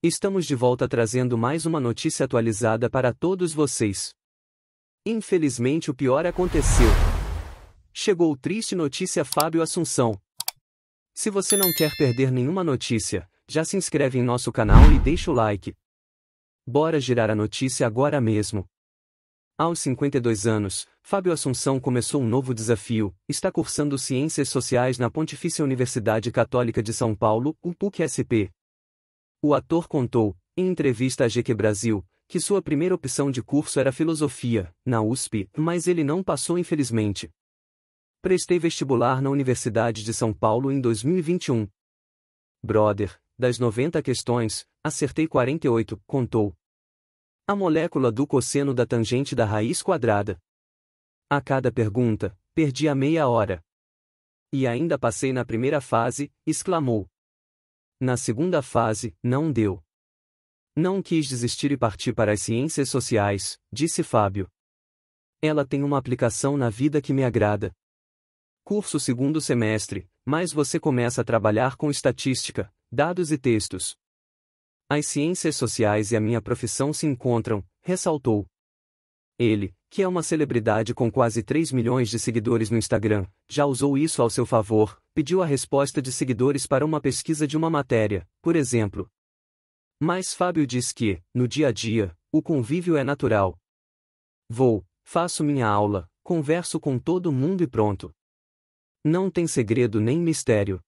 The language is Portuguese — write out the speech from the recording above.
Estamos de volta trazendo mais uma notícia atualizada para todos vocês. Infelizmente o pior aconteceu. Chegou triste notícia Fábio Assunção. Se você não quer perder nenhuma notícia, já se inscreve em nosso canal e deixa o like. Bora girar a notícia agora mesmo. Aos 52 anos, Fábio Assunção começou um novo desafio, está cursando Ciências Sociais na Pontifícia Universidade Católica de São Paulo, o PUC-SP, o ator contou, em entrevista à GQ Brasil, que sua primeira opção de curso era filosofia, na USP, mas ele não passou infelizmente. Prestei vestibular na Universidade de São Paulo em 2021. Brother, das 90 questões, acertei 48, contou. A molécula do cosseno da tangente da raiz quadrada. A cada pergunta, perdi a meia hora. E ainda passei na primeira fase, exclamou na segunda fase, não deu. Não quis desistir e partir para as ciências sociais, disse Fábio. Ela tem uma aplicação na vida que me agrada. Curso segundo semestre, mas você começa a trabalhar com estatística, dados e textos. As ciências sociais e a minha profissão se encontram, ressaltou. Ele, que é uma celebridade com quase 3 milhões de seguidores no Instagram, já usou isso ao seu favor, pediu a resposta de seguidores para uma pesquisa de uma matéria, por exemplo. Mas Fábio diz que, no dia a dia, o convívio é natural. Vou, faço minha aula, converso com todo mundo e pronto. Não tem segredo nem mistério.